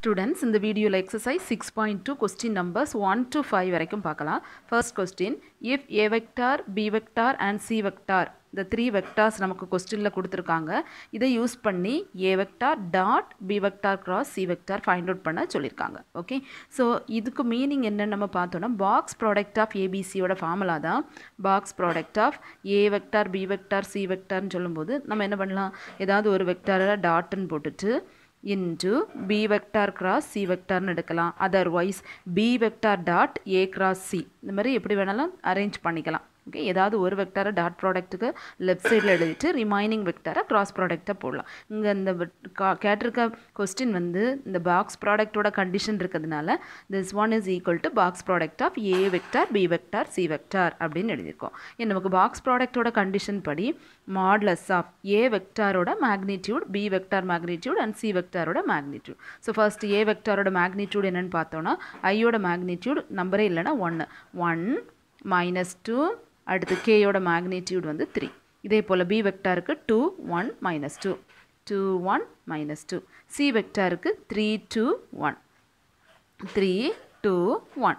Students இந்த வீடியோவில் exercise six point two question numbers one to five வரைக்கும் பார்க்கலாம் first question if A vector B vector and C vector இந்த three vectors நமக்கு கொஸ்டினில் கொடுத்துருக்காங்க இதை யூஸ் பண்ணி A vector dot B vector cross C vector find out பண்ண சொல்லியிருக்காங்க ஓகே ஸோ இதுக்கு மீனிங் என்னென்னு நம்ம பார்த்தோன்னா பாக்ஸ் ப்ராடக்ட் ஆஃப் ஏபிசியோட ஃபார்முலா தான் box product of A vector B vector C வெக்டார்னு சொல்லும்போது நம்ம என்ன பண்ணலாம் ஏதாவது ஒரு வெக்டாரை டாட்டுன்னு போட்டுட்டு into B vector cross C வெக்டார்னு எடுக்கலாம் otherwise B vector dot A cross C இந்த மாதிரி எப்படி வேணாலும் அரேஞ்ச் பண்ணிக்கலாம் ஓகே ஏதாவது ஒரு வெக்டரை டாட் ப்ராடக்ட்டுக்கு லெஃப்ட் சைடில் எழுதிட்டு ரிமைனிங் வெக்டரை கிராஸ் ப்ராடக்டாக போடலாம் இங்கே இந்த கேட்டிருக்க கொஸ்டின் வந்து இந்த பாக்ஸ் ப்ராடக்ட்டோட கண்டிஷன் இருக்கிறதுனால this one is equal to box product of A vector B vector C vector அப்படின்னு எழுதியிருக்கோம் நமக்கு பாக்ஸ் ப்ராடக்ட்டோட கண்டிஷன் படி மாட்லஸ் ஆஃப் ஏ வெக்டாரோட magnitude B vector magnitude and C வெக்டாரோட மேக்னிடியூட் ஸோ ஃபர்ஸ்ட் ஏ வெக்டாரோட மேக்னிடியூட் என்னென்னு பார்த்தோன்னா ஐயோட மேக்னிடியூட் நம்பரே இல்லைனா ஒன்று ஒன் மைனஸ் டூ அடுத்து கேயோட மேக்னிடியூட் வந்து த்ரீ இதே போல் பி வெக்டாருக்கு two one minus two two one minus two C வெக்டாருக்கு three two one three two one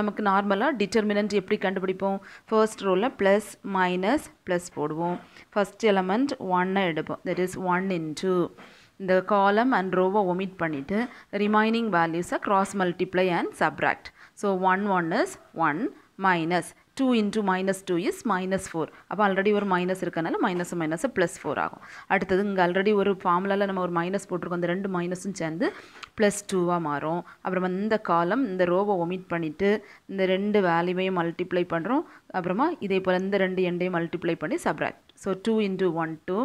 நமக்கு நார்மலாக டிட்டர்மினன்ட் எப்படி கண்டுபிடிப்போம் ஃபர்ஸ்ட் ரோவில் ப்ளஸ் மைனஸ் ப்ளஸ் போடுவோம் ஃபஸ்ட் எலமெண்ட் ஒன்னை எடுப்போம் that is one in two இந்த காலம் அண்ட் ரோவை ஒமிட் பண்ணிவிட்டு ரிமைனிங் வேல்யூஸை cross multiply and subtract so one one is one minus two into minus two is minus four அப்போ already ஒரு minus இருக்கனால மைனஸ் மைனஸ் ப்ளஸ் ஃபோர் ஆகும் அடுத்தது இங்கே ஆல்ரெடி ஒரு ஃபார்முலாவில் நம்ம ஒரு மைனஸ் போட்டிருக்கோம் அந்த ரெண்டு மைனஸும் சேர்ந்து ப்ளஸ் டூவாக மாறும் அப்புறம் இந்த காலம் இந்த ரோவை ஒமிட் பண்ணிவிட்டு இந்த ரெண்டு வேல்யூவையும் மல்டிப்ளை பண்ணுறோம் அப்புறமா இதே போல் இந்த ரெண்டு எண்டையும் மல்டிப்ளை பண்ணி subtract so two into one two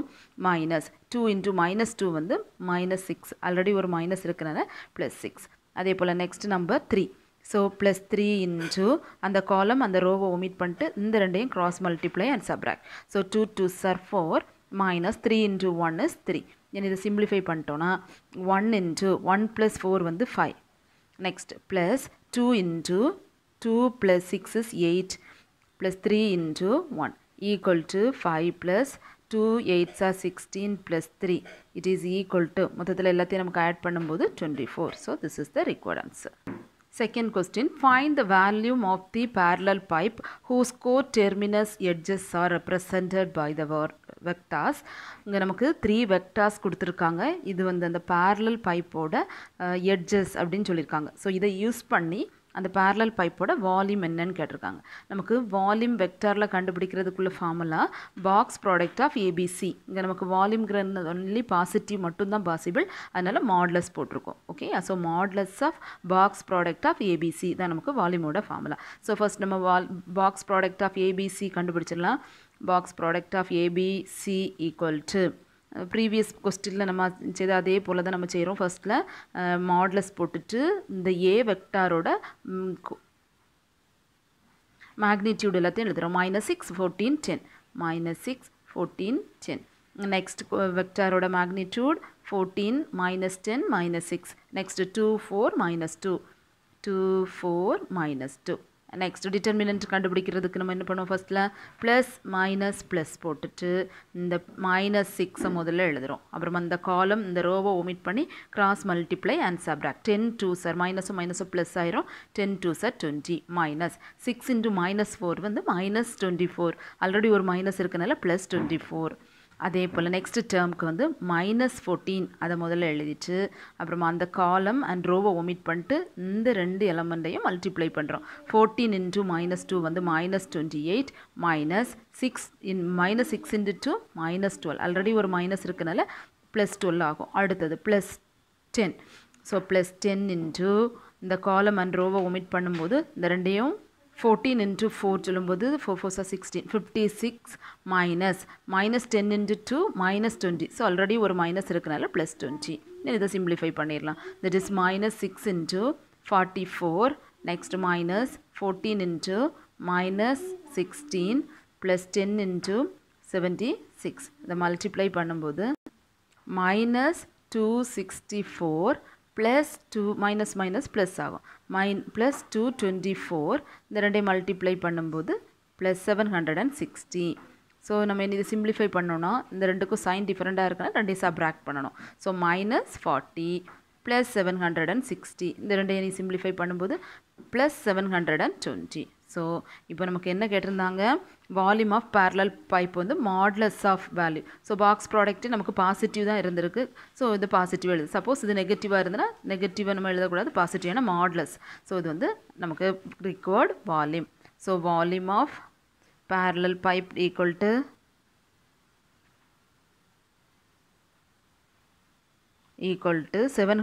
minus two into minus two வந்து மைனஸ் சிக்ஸ் ஆல்ரெடி ஒரு மைனஸ் இருக்கிறனால ப்ளஸ் சிக்ஸ் அதே போல் next number three so plus three into அந்த காலம் அந்த ரோவை ஒமிட் பண்ணிட்டு இந்த ரெண்டையும் cross multiply and subtract so two two are four minus three into one is three என்ன இதை சிம்பிளிஃபை பண்ணிட்டோன்னா one into one plus four வந்து five next plus two into two plus six is eight plus three into one equal to five plus two eights are sixteen plus three it is equal to மொத்தத்தில் எல்லாத்தையும் நமக்கு add பண்ணும்போது twenty four so this is the required answer Second question, find the volume of the parallel pipe whose co-terminus edges are represented by the vectors. Vectors நமக்கு 3 vectors குடுத்திருக்காங்க, இது வந்து அந்த பேரலல் பைப்போட எட்ஜஸ் அப்படின்னு சொல்லியிருக்காங்க ஸோ இதை use பண்ணி அந்த பேரலல் பைப்போட வால்யூம் என்னன்னு கேட்டிருக்காங்க நமக்கு வால்யூம் வெக்டரில் கண்டுபிடிக்கிறதுக்குள்ள formula box product of ABC இங்கே நமக்கு வால்யூம்ங்கிறது ஒன்லி பாசிட்டிவ் மட்டும்தான் பாசிபிள் அதனால் மாட்லஸ் போட்டிருக்கோம் okay so modulus of box product of ABC தான் நமக்கு வால்யூமோட ஃபார்முலா ஸோ ஃபஸ்ட் நம்ம வால் பாக்ஸ் ப்ராடக்ட் ஆஃப் ஏபிசி கண்டுபிடிச்சிடலாம் box product of ABC equal to previous கொஸ்டினில் நம்ம செய்த அதே போல் தான் நம்ம செய்கிறோம் ஃபஸ்ட்டில் மாடலஸ் போட்டுட்டு இந்த ஏ வெக்டாரோட மேக்னிடியூட் எல்லாத்தையும் எழுதுகிறோம் minus six fourteen ten minus six fourteen ten next வெக்டாரோட magnitude fourteen minus ten minus six next two four minus two two four minus two next determinant கண்டுபிடிக்கிறதுக்கு நம்ம என்ன பண்ணுவோம் ஃபஸ்ட்டில் ப்ளஸ் மைனஸ் ப்ளஸ் போட்டுட்டு இந்த மைனஸ் சிக்ஸை முதல்ல எழுதுகிறோம் அப்புறம் அந்த காலம் இந்த ரோவை ஒமிட் பண்ணி cross multiply and subtract ten two are மைனஸும் மைனஸும் ப்ளஸ் ஆயிரும் ten two are twenty minus six into minus four வந்து மைனஸ் டுவெண்ட்டி ஃபோர் ஆல்ரெடி ஒரு மைனஸ் இருக்கனால ப்ளஸ் டுவெண்ட்டி ஃபோர் அதே போல் நெக்ஸ்ட் டேர்முக்கு வந்து மைனஸ் ஃபோர்டீன் அதை முதல்ல எழுதிட்டு அப்புறமா அந்த காலம் அண்ட் ரோவை ஒமிட் பண்ணிட்டு இந்த ரெண்டு எலமெண்ட்டையும் மல்டிப்ளை பண்ணுறோம் ஃபோர்டீன் இன்ட்டு மைனஸ் டூ வந்து minus twenty eight minus six in minus six into two minus twelve already ஒரு மைனஸ் இருக்கனால ப்ளஸ் டுவெல் ஆகும் அடுத்தது plus ten so plus ten into இந்த காலம் அண்ட் ரோவை ஒமிட் பண்ணும்போது இந்த ரெண்டையும் ஃபோர்டீன் இன்ட்டு ஃபோர் சொல்லும்போது four four are sixteen fifty six minus minus ten into two minus twenty so already ஒரு மைனஸ் இருக்கனால ப்ளஸ் டுவெண்ட்டி இதை சிம்பிளிஃபை பண்ணிடலாம் that is minus six into forty four next minus fourteen into minus sixteen plus ten into seventy six இதை multiply பண்ணும்போது minus two sixty four plus two minus minus plus ஆகும் மைன் plus two twenty four இந்த ரெண்டையும் multiply பண்ணும்போது plus seven hundred and sixty so நம்ம இதை simplify பண்ணோன்னா இந்த ரெண்டுக்கும் சைன் டிஃப்ரெண்ட்டாக இருக்குன்னா ரெண்டையும் சப்ராக்ட் பண்ணணும் so minus forty plus seven hundred and sixty இந்த ரெண்டையும் நீ சிம்பிளிஃபை பண்ணும்போது plus seven hundred and twenty so இப்போ நமக்கு என்ன கேட்டிருந்தாங்க வால்யூம் ஆஃப் பேரலல் பைப் வந்து modulus of value so box product நமக்கு பாசிட்டிவ் தான் இருந்திருக்கு ஸோ இது பாசிட்டிவ் எழுது சப்போஸ் இது நெகட்டிவாக இருந்ததுன்னா நெகட்டிவாக நம்ம எழுதக்கூடாது பாசிட்டிவான மாட்லஸ் ஸோ இது வந்து நமக்கு required volume so volume of parallel pipe equal to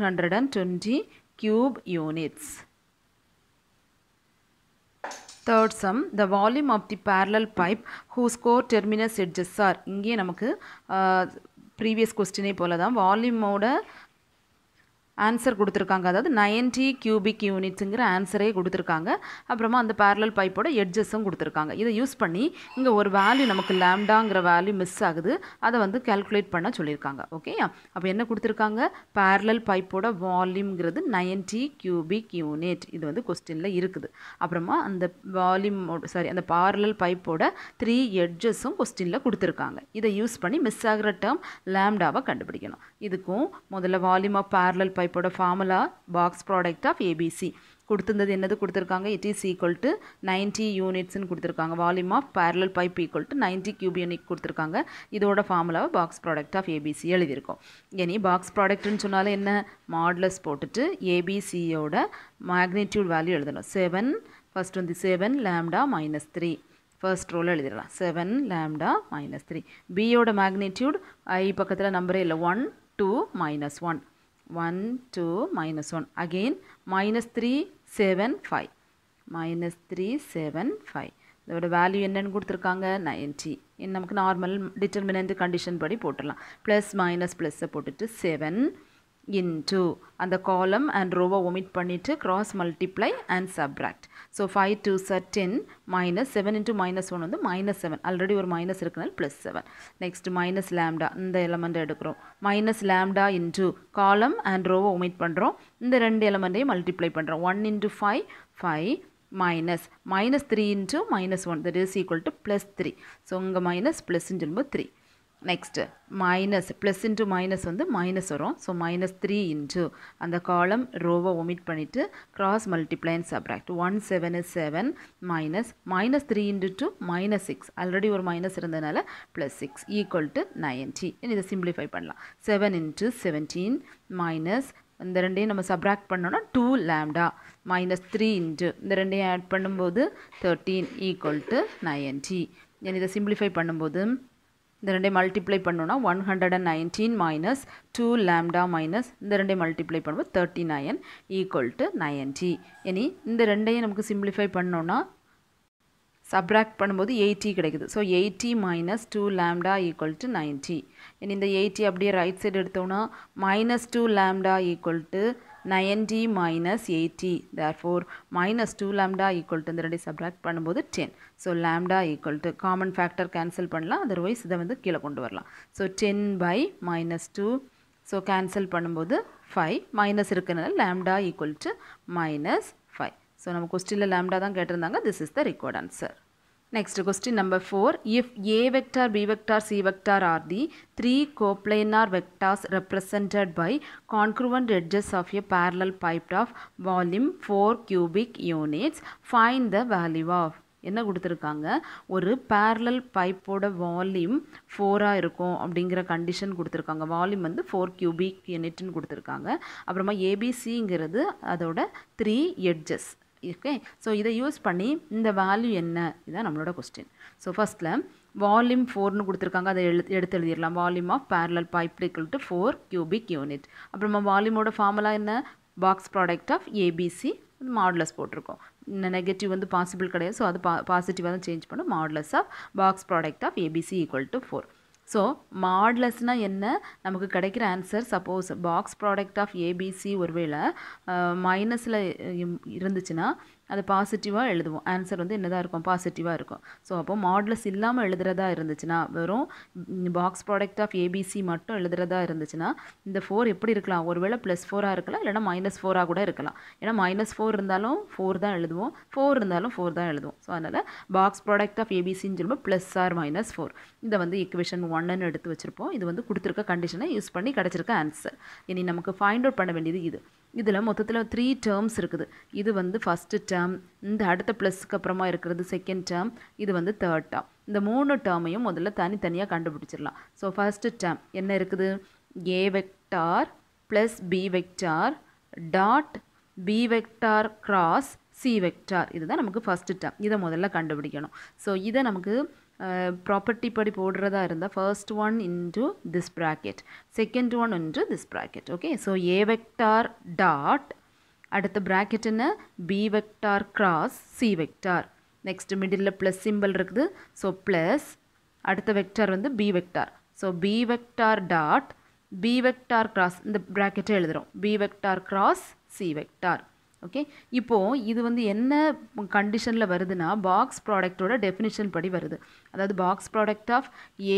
hundred and twenty cube units Third sum, the volume of the parallel pipe whose core terminus edges are இங்கே நமக்கு previous questionே போலதான் volumeோட ஆன்சர் கொடுத்துருக்காங்க அதாவது ninety cubic யூனிட்ஸுங்கிற ஆன்சரே கொடுத்துருக்காங்க அப்புறமா அந்த பேரலல் பைப்போட எட்ஜஸும் கொடுத்துருக்காங்க இதை யூஸ் பண்ணி இங்கே ஒரு வேல்யூ நமக்கு லேம்டாங்கிற வேல்யூ மிஸ் ஆகுது அதை வந்து கேல்குலேட் பண்ண சொல்லியிருக்காங்க ஓகேயா அப்போ என்ன கொடுத்துருக்காங்க பேரலல் பைப்போட வால்யூம்ங்கிறது நைன்டி கியூபிக் யூனிட் இது வந்து கொஸ்டினில் இருக்குது அப்புறமா அந்த வால்யூமோட சாரி அந்த பேரலல் பைப்போட த்ரீ எட்ஜஸும் கொஸ்டினில் கொடுத்துருக்காங்க இதை யூஸ் பண்ணி மிஸ் ஆகிற டேர்ம் லேம்டாவை கண்டுபிடிக்கணும் இதுக்கும் முதல்ல வால்யூம் ஆஃப் பேரலல் பைப் பைப்போட formula box product of ABC கொடுத்துருந்தது என்னது கொடுத்துருக்காங்க it is equal to ninety யூனிட்ஸ்னு கொடுத்துருக்காங்க volume of parallel pipe equal to ninety cube unit கொடுத்துருக்காங்க இதோட ஃபார்முலாவை பாக்ஸ் ப்ராடக்ட் ஆஃப் ஏபிசி எழுதியிருக்கோம் இனி பாக்ஸ் ப்ராடக்ட்டுன்னு சொன்னாலும் என்ன மாடலஸ் போட்டுட்டு ஏபிசியோட மேக்னிடியூட் வேல்யூ எழுதணும் செவன் ஃபஸ்ட் வந்து seven lambda minus three first row எழுதிடலாம் செவன் லேம்டா மைனஸ் த்ரீ பியோட மேக்னிடியூட் ஐ பக்கத்தில் நம்பரே இல்லை one two minus one 1, 2, minus 1. Again, minus 3, 7, 5. Minus 3, 7, 5. இதோட வேல்யூ என்னன்னு கொடுத்துருக்காங்க நைன்ட்டி நமக்கு நார்மல் டிட்டர்மினன்ட் கண்டிஷன் படி போட்டுடலாம் ப்ளஸ் மைனஸ் ப்ளஸ்ஸை போட்டுட்டு செவன் இன்ட்டு அந்த காலம் அண்ட் ரோவை ஒமிட் பண்ணிவிட்டு cross multiply and subtract so five two sir ten minus seven into minus one வந்து மைனஸ் செவன் ஆல்ரெடி ஒரு மைனஸ் இருக்குனால plus seven next minus lambda இந்த எலமெண்ட் எடுக்கிறோம் minus lambda into column and ரோவை omit பண்ணுறோம் இந்த ரெண்டு எலமெண்ட்டையும் மல்டிப்ளை பண்ணுறோம் one into five five minus minus three into minus one that is equal to plus three so உங்கள் மைனஸ் ப்ளஸ்ன்னு சொல்லும்போது three next minus plus into minus வந்து மைனஸ் வரும் ஸோ மைனஸ் த்ரீ இன்ட்டு அந்த காலம் ரோவை omit பண்ணிவிட்டு cross multiply and subtract one seven is seven minus minus three into two minus six already ஒரு minus இருந்ததுனால plus six equal to ninety இதை simplify பண்ணலாம் seven into seventeen minus இந்த ரெண்டையும் நம்ம சப்ராக்ட் பண்ணோன்னா two lambda minus three into இந்த ரெண்டையும் ஆட் பண்ணும்போது தேர்ட்டீன் ஈக்குவல் டு நைன்ட்டி இதை சிம்பிளிஃபை பண்ணும்போது இந்த ரெண்டையும் மல்டிப்ளை பண்ணோன்னா one hundred and nineteen minus two lambda minus இந்த ரெண்டையும் மல்டிப்ளை பண்ணும்போது thirty nine equal to ninety இனி இந்த ரெண்டையும் நமக்கு சிம்பிளிஃபை பண்ணோன்னா சப்ராக்ட் பண்ணும்போது எயிட்டி கிடைக்குது so eighty minus two lambda equal to ninety இனி இந்த எயிட்டி அப்படியே ரைட் சைடு எடுத்தோன்னா minus two lambda equal to ninety minus eighty therefore minus two lambda equal to இந்த ரெண்டு சப்ராக்ட் பண்ணும்போது ten so lambda equal to common factor cancel பண்ணலாம் otherwise இதை வந்து கீழே கொண்டு வரலாம் so ten by minus two so cancel பண்ணும்போது ஃபைவ் மைனஸ் இருக்கிறனால lambda equal to minus five so நம்ம கொஸ்டினில் லேம்டா தான் கேட்டிருந்தாங்க this is the required answer Next question number 4. If A vector, B vector, C vector are the three coplanar vectors represented by congruent edges of a parallel pipe of volume 4 cubic units, find the value of. என்ன கொடுத்துருக்காங்க ஒரு parallel பைப்போட volume ஃபோராக இருக்கும் அப்படிங்கிற condition கொடுத்துருக்காங்க volume வந்து four cubic யூனிட்னு கொடுத்துருக்காங்க அப்புறமா ஏபிசிங்கிறது அதோட த்ரீ எட்ஜஸ் ஓகே ஸோ இதை யூஸ் பண்ணி இந்த வேல்யூ என்ன இதுதான் நம்மளோட கொஸ்டின் ஸோ ஃபஸ்ட்டில் வால்யூம் ஃபோர்னு கொடுத்துருக்காங்க அதை எழு எடுத்து எழுதிடலாம் volume of parallel pipe to four cubic unit அப்புறமா வால்யூமோட ஃபார்முலா என்ன box product of ABC modulus போட்டிருக்கோம் நெகட்டிவ் வந்து பாசிபிள் கிடையாது ஸோ அது பா பாசிட்டிவாக தான் சேஞ்ச் பண்ணும் modulus of box product of ABC equal to four so மாட்லஸ்னால் என்ன நமக்கு கிடைக்கிற answer suppose box product of ABC ஒருவேளை மைனஸில் இருந்துச்சுன்னா அதை பாசிட்டிவாக எழுதுவோம் ஆன்சர் வந்து என்னதாக இருக்கும் பாசிட்டிவாக இருக்கும் ஸோ அப்போது மாட்லஸ் இல்லாமல் எழுதுகிறதா இருந்துச்சுன்னா வெறும் பாக்ஸ் ப்ராடக்ட் ஆஃப் ஏபிசி மட்டும் எழுதுகிறதா இருந்துச்சுன்னா இந்த ஃபோர் எப்படி இருக்கலாம் ஒருவேளை ப்ளஸ் ஃபோராக இருக்கலாம் இல்லைனா மைனஸ் ஃபோராக கூட இருக்கலாம் ஏன்னா மைனஸ் ஃபோர் இருந்தாலும் ஃபோர் தான் எழுதுவோம் ஃபோர் இருந்தாலும் ஃபோர் தான் எழுதுவோம் ஸோ அதனால் பாக்ஸ் ப்ராடக்ட் ஆஃப் ஏபிசின்னு சொல்லும்போது ப்ளஸ் ஆர் மைனஸ் ஃபோர் இதை வந்து ஈக்குவேஷன் ஒன்னு எடுத்து வச்சுருப்போம் இது வந்து கொடுத்துருக்க கண்டிஷனை யூஸ் பண்ணி கிடச்சிருக்க ஆன்சர் இனி நமக்கு ஃபைண்ட் அவுட் பண்ண வேண்டியது இது இதில் மொத்தத்தில் த்ரீ டேர்ம்ஸ் இருக்குது இது வந்து ஃபஸ்ட்டு டேர்ம் இந்த அடுத்த ப்ளஸ்க்கு அப்புறமா இருக்கிறது செகண்ட் டேர்ம் இது வந்து தேர்ட் டேர்ம் இந்த மூணு டேர்மையும் முதல்ல தனித்தனியாக கண்டுபிடிச்சிடலாம் ஸோ ஃபஸ்ட்டு டேர்ம் என்ன இருக்குது A vector plus B vector dot B vector cross C vector இதுதான் நமக்கு ஃபஸ்ட்டு டேர்ம் இதை முதல்ல கண்டுபிடிக்கணும் ஸோ இதை நமக்கு property படி போடுறதா இருந்தால் first one into this bracket second one into this bracket okay so a vector dot அடுத்த bracket என்ன b vector cross c vector next middle plus symbol இருக்குது so plus அடுத்த vector வந்து b vector so b vector dot b vector cross இந்த bracket எழுதுகிறோம் b vector cross c vector okay இப்போது இது வந்து என்ன கண்டிஷனில் வருதுன்னா பாக்ஸ் ப்ராடக்டோட டெஃபினிஷன் படி வருது அதாவது பாக்ஸ் ப்ராடக்ட் ஆஃப்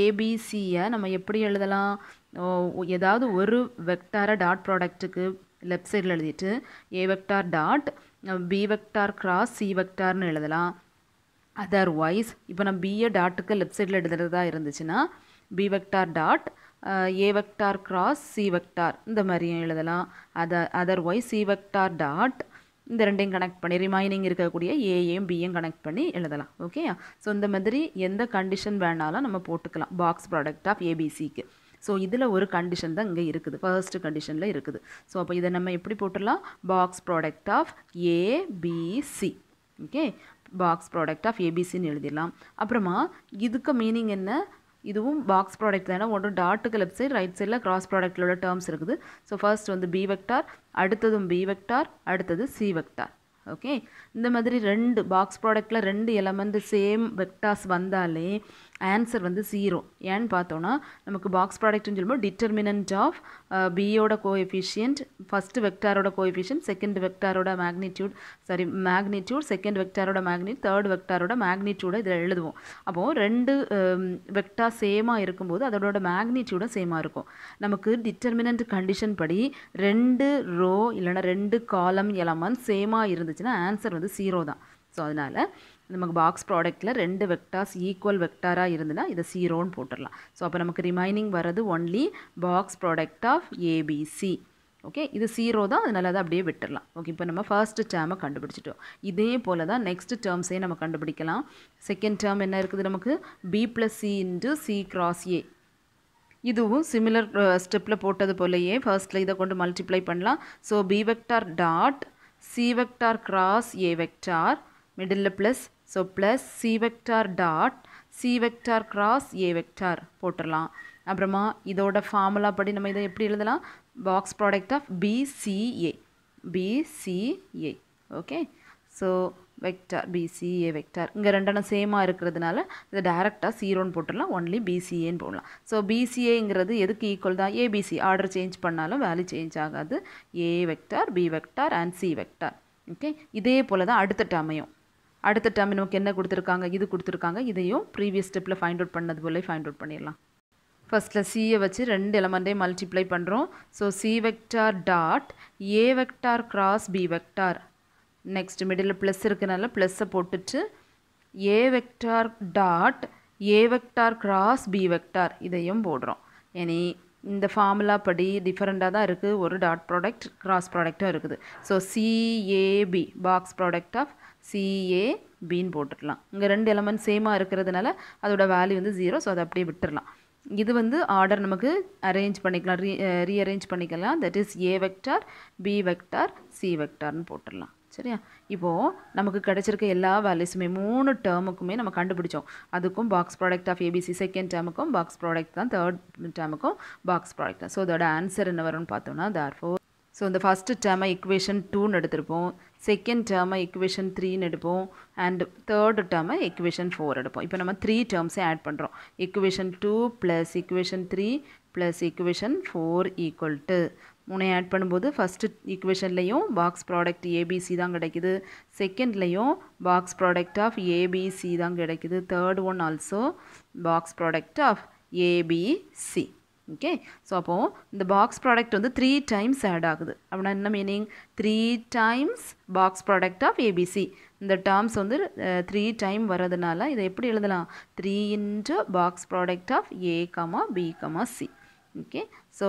ஏபிசியை நம்ம எப்படி எழுதலாம் ஏதாவது ஒரு வெக்டாரை டாட் ப்ராடக்ட்டுக்கு லெஃப்ட் சைடில் எழுதிட்டு A vector dot B vector cross C வெக்டார்னு எழுதலாம் அதர்வைஸ் இப்போ நம்ம பிஏ டாட்டுக்கு லெஃப்ட் சைடில் எழுதுறதா இருந்துச்சுன்னா B vector dot A vector cross C vector இந்த மாதிரியும் எழுதலாம் அத அதர்வைஸ் சி வெக்டார் டாட் இந்த ரெண்டையும் கனெக்ட் பண்ணி ரிமைனிங் இருக்கக்கூடிய ஏஏயும் பியும் கனெக்ட் பண்ணி எழுதலாம் ஓகே ஸோ இந்த மாதிரி எந்த கண்டிஷன் வேணாலும் நம்ம போட்டுக்கலாம் பாக்ஸ் ப்ராடக்ட் ஆஃப் ஏபிசிக்கு ஸோ இதில் ஒரு கண்டிஷன் தான் இங்கே இருக்குது ஃபர்ஸ்ட் கண்டிஷனில் இருக்குது ஸோ அப்போ இதை நம்ம எப்படி போட்டுடலாம் box product of ABC okay box product of ஏபிசின்னு எழுதிடலாம் அப்புறமா இதுக்கு மீனிங் என்ன இதுவும் பாக்ஸ் ப்ராடக்ட் தானே ஒன்று டாட்டுக்கு லெஃப்ட் சைடு ரைட் சைடில் கிராஸ் ப்ராடக்டில் உள்ள டேர்ம்ஸ் இருக்குது ஸோ ஃபர்ஸ்ட் வந்து பி வெக்டார் அடுத்ததும் பி வெக்டார் அடுத்தது சி வெக்டார் ஓகே இந்த மாதிரி ரெண்டு பாக்ஸ் ப்ராடக்டில் ரெண்டு எலமெண்ட் சேம் வெக்டார்ஸ் வந்தாலே ஆன்சர் வந்து ஜீரோ ஏன்னு பார்த்தோன்னா நமக்கு பாக்ஸ் ப்ராடக்ட்னு சொல்லும்போது டிட்டர்மினன்ட் ஆஃப் பியோட கோஎஃபிஷியன்ட் ஃபஸ்ட்டு வெக்டாரோட கோஎஃபிஷியன்ட் செகண்ட் வெக்டாரோட மேக்னிடியூட் சாரி மேக்னிடியூட் செகண்ட் வெக்டாரோட மேக்னிட் தேர்ட் வெக்டாரோட மேக்னிடியூடை இதில் எழுதுவோம் அப்போது ரெண்டு வெக்டார் um, சேமாக இருக்கும்போது அதோட மேக்னிடியூடும் சேமாக இருக்கும் நமக்கு டிட்டர்மினன்ட் கண்டிஷன் படி ரெண்டு ரோ இல்லைனா ரெண்டு காலம் எலமெண்ட் சேமாக இருந்துச்சுன்னா ஆன்சர் வந்து ஜீரோ தான் ஸோ அதனால் நமக்கு பாக்ஸ் ப்ராடக்ட்டில் ரெண்டு வெக்டார்ஸ் ஈக்குவல் வெக்டாராக இருந்ததுன்னா இதை சீரோன்னு போட்டுடலாம் ஸோ அப்போ நமக்கு ரிமைனிங் வர்றது only box product of ABC okay இது சீரோ தான் அதனால தான் அப்படியே விட்டுடலாம் ஓகே இப்போ நம்ம ஃபர்ஸ்ட் டேர்மை கண்டுபிடிச்சிட்டோம் இதே போல் தான் நெக்ஸ்ட் டேர்ம்ஸே நம்ம கண்டுபிடிக்கலாம் செகண்ட் டேர்ம் என்ன இருக்குது நமக்கு B plus C into C cross A இதுவும் சிமிலர் uh, ஸ்டெப்பில் போட்டது போலயே ஃபர்ஸ்ட்டில் இதை கொண்டு மல்டிப்ளை பண்ணலாம் so B vector dot C vector cross A vector middle plus so plus C vector dot C vector cross A vector போட்டுடலாம் அப்புறமா இதோட ஃபார்முலா படி நம்ம இதை எப்படி எழுதலாம் box product of BCA BCA okay so vector BCA vector இங்கே ரெண்டெண்ணம் சேமாக இருக்கிறதுனால இதை டேரெக்டாக சீரோன்னு போட்டுடலாம் ஒன்லி பிசிஏன்னு போடலாம் ஸோ பிசிஏங்கிறது எதுக்கு ஈக்குவல் தான் ஏபிசி ஆர்டர் சேஞ்ச் பண்ணாலும் வேல்யூ சேஞ்ச் ஆகாது A vector B vector and C vector okay இதே போல் தான் அடுத்த டமையும் அடுத்த டேர்ம் நமக்கு என்ன கொடுத்துருக்காங்க இது கொடுத்துருக்காங்க இதையும் ப்ரீவியஸ் ஸ்டெப்பில் ஃபைண்ட் அவுட் பண்ணது போல ஃபைண்ட் அவுட் பண்ணிடலாம் ஃபஸ்ட்டில் சியை வச்சு ரெண்டு எலமெண்ட்டையும் மல்டிப்ளை பண்ணுறோம் so C vector dot A vector cross B vector next middle plus இருக்கிறனால ப்ளஸ்ஸை போட்டுட்டு A vector dot A vector cross B vector இதையும் போடுறோம் இனி இந்த ஃபார்முலா படி டிஃப்ரெண்ட்டாக தான் இருக்குது ஒரு டாட் ப்ராடக்ட் கிராஸ் ப்ராடக்டாக இருக்குது so CAB box product of CA பின்னு போட்டுடலாம் இங்கே ரெண்டு எலமெண்ட் சேமாக இருக்கிறதுனால அதோட வேல்யூ வந்து ஜீரோ ஸோ அதை அப்படியே விட்டுடலாம் இது வந்து ஆர்டர் நமக்கு அரேஞ்ச் பண்ணிக்கலாம் ரீ ரீஅரேஞ்ச் பண்ணிக்கலாம் that is A vector B vector C வெக்டார்னு போட்டுடலாம் சரியா இப்போது நமக்கு கிடச்சிருக்க எல்லா வேல்யூஸுமே மூணு டேர்முக்குமே நம்ம கண்டுபிடிச்சோம் அதுக்கும் box product of ABC second டேர்முக்கும் பாக்ஸ் ப்ராடக்ட் தான் தேர்ட் டேமுக்கும் பாக்ஸ் ப்ராடக்ட் தான் ஸோ அதோட ஆன்சர் என்ன வரும்னு பார்த்தோம்னா தார் ஃபோர் ஸோ இந்த ஃபஸ்ட்டு டேமை இக்குவேஷன் டூன்னு எடுத்திருப்போம் செகண்ட் term equation த்ரீன்னு எடுப்போம் and தேர்டு டேர்மை equation ஃபோர் எடுப்போம் இப்போ நம்ம த்ரீ டேர்ம்ஸே ஆட் பண்ணுறோம் equation two plus equation three plus equation four equal to மூணை ஆட் பண்ணும்போது first equationலையும் பாக்ஸ் ப்ராடக்ட் ஏபிசி தான் கிடைக்கிது செகண்ட்லேயும் பாக்ஸ் ப்ராடக்ட் ஆஃப் ஏபிசி தான் கிடைக்கிது third one also box product of ABC okay so அப்போது இந்த பாக்ஸ் ப்ராடக்ட் வந்து த்ரீ டைம்ஸ் ஆட் ஆகுது அப்படின்னா என்ன meaning three times box product of ABC இந்த டேர்ம்ஸ் வந்து த்ரீ டைம் வர்றதுனால இதை எப்படி எழுதலாம் three into box product of A comma B comma C okay so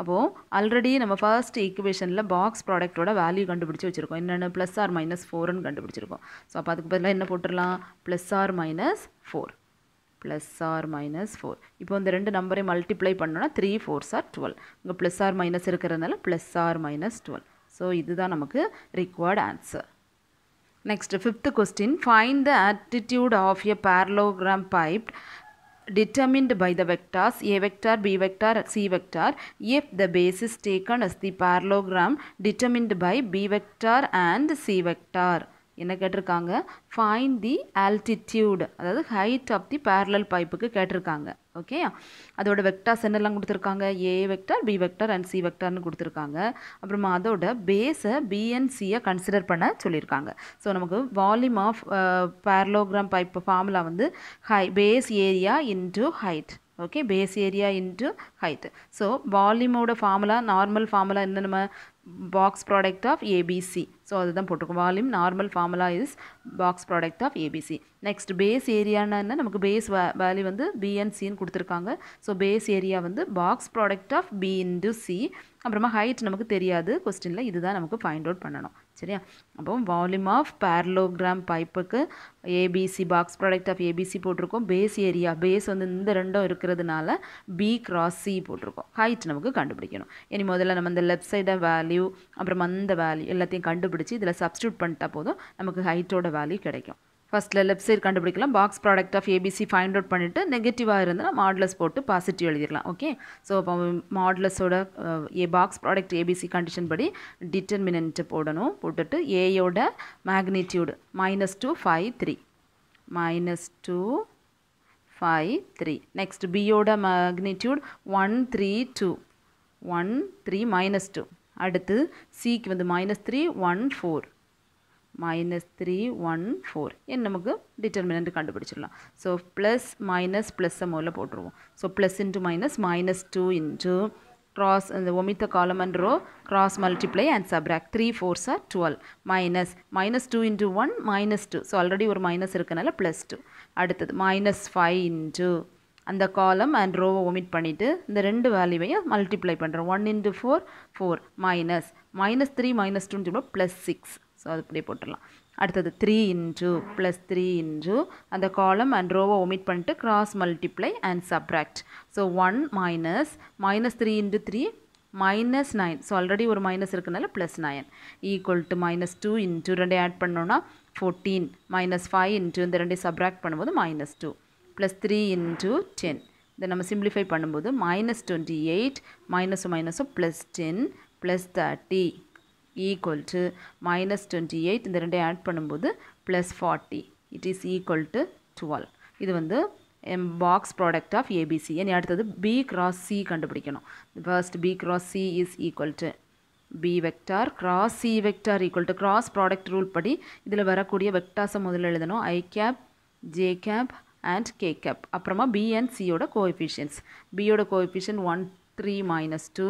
அப்போது ஆல்ரெடி நம்ம ஃபர்ஸ்ட் ஈக்குவேஷனில் பாக்ஸ் ப்ராடக்ட்டோட வேல்யூ கண்டுபிடிச்சி வச்சுருக்கோம் என்னென்ன ப்ளஸ் ஆர் மைனஸ் ஃபோர்னு கண்டுபிடிச்சிருக்கோம் ஸோ அப்போ அதுக்கு பதிலாக என்ன போட்டுடலாம் plus or minus four plus or minus four இப்போ இந்த ரெண்டு நம்பரை மல்டிப்ளை பண்ணோன்னா த்ரீ ஃபோர்ஸ் ஆர் டுவெல் இங்கே ப்ளஸ் ஆர் மைனஸ் இருக்கிறதுனால plus or minus twelve so இதுதான் நமக்கு required answer next fifth question find the altitude of a parallelogram pipe determined by the vectors A vector b vector c vector if the basis taken as the parallelogram determined by b vector and c vector என்ன கேட்டிருக்காங்க find the altitude அதாவது height of the parallel பைப்புக்கு கேட்டிருக்காங்க okay அதோட vector சென்னெல்லாம் கொடுத்துருக்காங்க A vector B vector and C வெக்டார்னு கொடுத்துருக்காங்க அப்புறமா அதோட பேஸை பிஎன்சியை கன்சிடர் பண்ண சொல்லியிருக்காங்க ஸோ நமக்கு volume of parallelogram pipe formula வந்து ஹை base area into height okay base area into height so வால்யூமோட ஃபார்முலா நார்மல் ஃபார்முலா என்ன நம்ம box product of ABC so அதுதான் volume volume normal formula is box product of ABC base base ஏரியானா நமக்கு base வே value வந்து பிஎன்சின்னு கொடுத்துருக்காங்க ஸோ பேஸ் ஏரியா வந்து box product of B into C அப்புறமா ஹைட் நமக்கு தெரியாது கொஸ்டினில் இதுதான் நமக்கு ஃபைண்ட் அவுட் பண்ணணும் சரியா அப்போ வால்யூம் ஆஃப் பேரலோகிராம் பைப்புக்கு ABC box product of ABC போட்டிருக்கோம் பேஸ் ஏரியா பேஸ் வந்து இந்த ரெண்டும் இருக்கிறதுனால பி கிராஸ் சி போட்டிருக்கோம் ஹைட் நமக்கு கண்டுபிடிக்கணும் இனி முதல்ல நம்ம இந்த லெஃப்ட் சைட வேல்யூ அப்புறம் அந்த வேல்யூ எல்லாத்தையும் கண்டுபிடிச்சி இதில் சப்ஸ்டியூட் பண்ணிட்டா போதும் நமக்கு ஹைட்டோட வேல்யூ கிடைக்கும் ஃபஸ்ட்டில் லெஃப்ட் சைடு கண்டுபிடிக்கலாம் box product of ABC find out பண்ணிவிட்டு நெகட்டிவாக இருந்தால் மாடலஸ் போட்டு பாசிட்டிவ் எழுதிடலாம் ஓகே ஸோ அப்போ மாடலஸோட A box product ABC condition படி டிட்டர்மினன்ட்டு போடணும் போட்டுட்டு ஏயோட magnitude minus two five three minus two five three next பியோட magnitude one three two one three minus two அடுத்து சிக்கு வந்து minus three one four minus 3, one four என்ன நமக்கு டிட்டர்மினண்ட் கண்டுபிடிச்சிடலாம் ஸோ ப்ளஸ் மைனஸ் plus மோல் போட்டுருவோம் so plus into minus minus two into cross, இந்த omitted column and row cross multiply and subtract three fours are twelve minus minus two into one minus two so already ஒரு minus இருக்கனால plus two அடுத்தது minus five into அந்த column and ரோவை omit பண்ணிட்டு இந்த ரெண்டு வேல்யூவையும் multiply பண்ணுறோம் one into four four minus minus three minus டூன்னு ப்ளஸ் சிக்ஸ் ஸோ அது இப்படி போட்டுடலாம் அடுத்தது three inch plus three inch அந்த காலம் அண்ட் ரோவை ஒமிட் பண்ணிட்டு cross multiply and subtract so one minus minus three into three minus nine so already ஒரு minus இருக்குனால plus nine equal to minus two into ரெண்டு add பண்ணோன்னா fourteen minus five into இந்த ரெண்டையும் subtract பண்ணும்போது minus two plus three into ten இதை நம்ம simplify பண்ணும்போது மைனஸ் டுவெண்ட்டி எயிட் மைனஸும் மைனஸும் plus ten plus thirty equal to minus twenty eight இந்த ரெண்டையும் ஆட் பண்ணும்போது plus forty it is equal to twelve இது வந்து um box product of ABC இனி அடுத்தது பி கிராஸ் சி கண்டுபிடிக்கணும் first B cross C is equal to B vector cross C vector equal to cross product rule படி இதில் வரக்கூடிய வெக்டார்ஸை முதல்ல எழுதணும் I cap J cap and K cap அப்புறமா பி அண்ட் சியோட கோஎஃபிஷியன்ஸ் பியோட coefficient one three minus two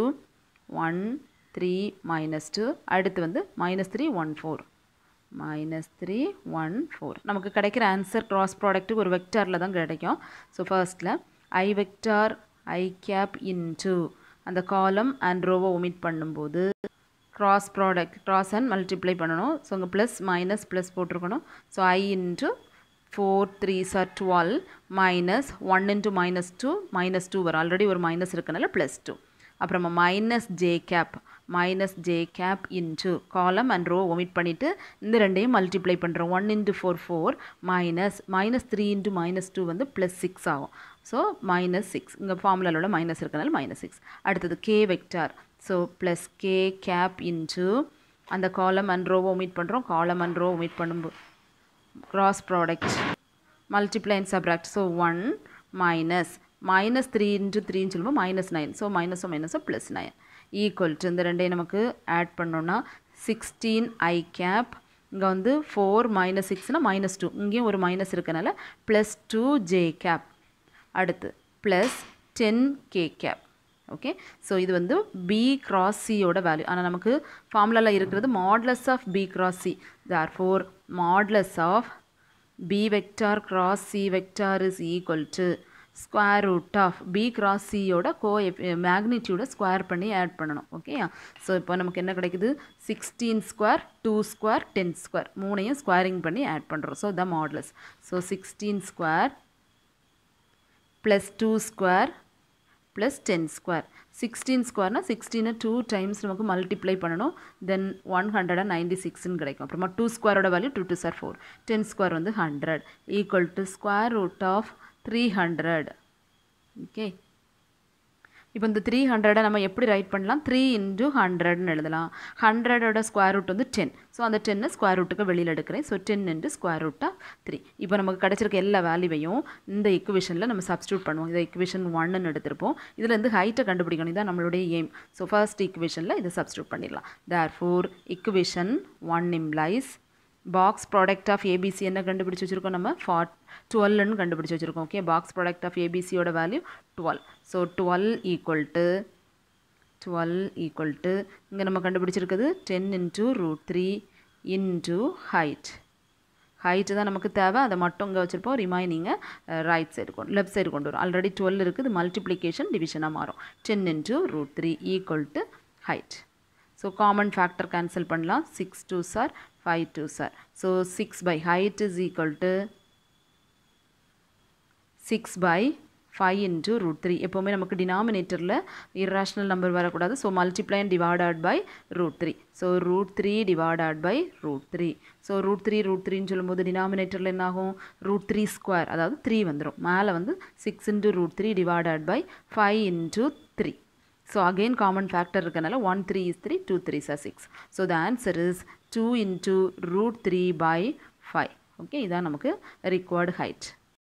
one three minus two அடுத்து வந்து minus three one four minus three one four நமக்கு கிடைக்கிற ஆன்சர் க்ராஸ் ப்ராடக்ட்டுக்கு ஒரு வெக்டாரில் தான் கிடைக்கும் ஸோ ஃபர்ஸ்ட்டில் I vector I cap into அந்த காலம் அண்ட் ரோவை ஒமிட் பண்ணும்போது cross product cross and multiply பண்ணணும் ஸோ இங்கே ப்ளஸ் மைனஸ் ப்ளஸ் போட்டிருக்கணும் so I into four three are twelve minus one into minus two minus two வரும் already ஒரு minus இருக்கனால plus two அப்புறமா minus J cap minus J cap into column and row omit பண்ணிவிட்டு இந்த ரெண்டையும் multiply பண்ணுறோம் one into four four minus minus three into minus two வந்து plus six ஆகும் ஸோ மைனஸ் சிக்ஸ் இங்கே ஃபார்முலாவோட மைனஸ் இருக்கனால மைனஸ் சிக்ஸ் அடுத்தது K vector so plus K cap into அந்த காலம் அண்ட் ரோவை ஒமிட் பண்ணுறோம் காலம் அண்ட் ரோ ஒமிட் பண்ணும்போது cross product multiply and subtract so one minus minus three into த்ரீன்னு சொல்லும்போது மைனஸ் நைன் ஸோ மைனஸோ மைனஸோ ப்ளஸ் நைன் ஈக்குவல் இந்த ரெண்டையும் நமக்கு ஆட் பண்ணோன்னா சிக்ஸ்டீன் ஐ கேப் இங்கே வந்து ஃபோர் மைனஸ் சிக்ஸ்னால் மைனஸ் டூ இங்கேயும் ஒரு மைனஸ் இருக்கனால ப்ளஸ் டூ ஜே கேப் அடுத்து plus ten K cap okay so இது வந்து பி கிராஸ் சியோட வேல்யூ ஆனால் நமக்கு ஃபார்முலாவில் இருக்கிறது modulus of B cross C therefore modulus of B vector cross C vector is equal to square root of B cross சியோட கோ மேக்னிட்யூட square பண்ணி ஆட் பண்ணணும் ஓகேயா ஸோ இப்போ நமக்கு என்ன கிடைக்குது sixteen square two square ten square மூணையும் ஸ்கொயரிங் பண்ணி ஆட் பண்ணுறோம் so the modulus so sixteen square plus two square plus ten square sixteen ஸ்கொயர்னால் சிக்ஸ்டீனை டூ டைம்ஸ் நமக்கு மல்டிப்ளை பண்ணணும் then one hundred and ninety சிக்ஸ்னு கிடைக்கும் அப்புறமா டூ ஸ்கொயரோட value two two are four ten square வந்து hundred equal to square root of three hundred okay இப்போ இந்த த்ரீ ஹண்ட்ரடை நம்ம எப்படி ரைட் பண்ணலாம் த்ரீ இன்டு ஹண்ட்ரட்னு எழுதலாம் ஹண்ட்ரடோட ஸ்கொயர் ரூட் வந்து டென் ஸோ அந்த டென்னு ஸ்கொயர் ரூட்டுக்கு வெளியில் எடுக்கிறேன் ஸோ டென் இன்ட்டு ஸ்கொயர் ரூட்டாக த்ரீ இப்போ நமக்கு கிடச்சிருக்க எல்லா வேல்யூவையும் இந்த இக்குவேஷனில் நம்ம சப்ஸ்டியூட் பண்ணுவோம் இதை இக்குவேஷன் ஒன்னு எடுத்திருப்போம் இதுலேருந்து ஹைட்டை கண்டுபிடிக்கணும் இதான் நம்மளுடைய எய்ம் ஸோ ஃபர்ஸ்ட் இக்குவேஷனில் இதை சப்ஸ்டியூட் பண்ணிடலாம் therefore equation one implies box product of ABC என்ன கண்டுபிடிச்சி வச்சுருக்கோம் நம்ம ஃபார்ட் டுவெல்னு கண்டுபிடிச்சி வச்சுருக்கோம் ஓகே பாக்ஸ் ப்ராடக்ட் ஆஃப் ஏபிசியோட value twelve so twelve equal to twelve equal to இங்கே நம்ம கண்டுபிடிச்சிருக்குது ten into root three into height height தான் நமக்கு தேவை அதை மட்டும் இங்கே வச்சுருப்போம் ரிமைனிங்கை ரைட் சைடு கொண்டு லெஃப்ட் சைடு கொண்டு வரும் ஆல்ரெடி டுவெல் இருக்குது மல்டிப்ளிகேஷன் டிவிஷனாக மாறும் ten into root three equal to height so common factor cancel பண்ணலாம் six two are five two are so six by height is equal to six by five into root three எப்போவுமே நமக்கு டினாமினேட்டரில் irrational number வரக்கூடாது so multiply and divide by root three so root three divide by root three so root three root த்ரீன்னு சொல்லும்போது டினாமினேட்டரில் என்னாகும் ஆகும் root three square அதாவது த்ரீ வந்துடும் மேலே வந்து six into root three divide by five into three So again common factor இருக்கனால 1 3 is 3, 2 3 is 6. So the answer is 2 into root 3 by 5. Okay இதான் நமக்கு required height.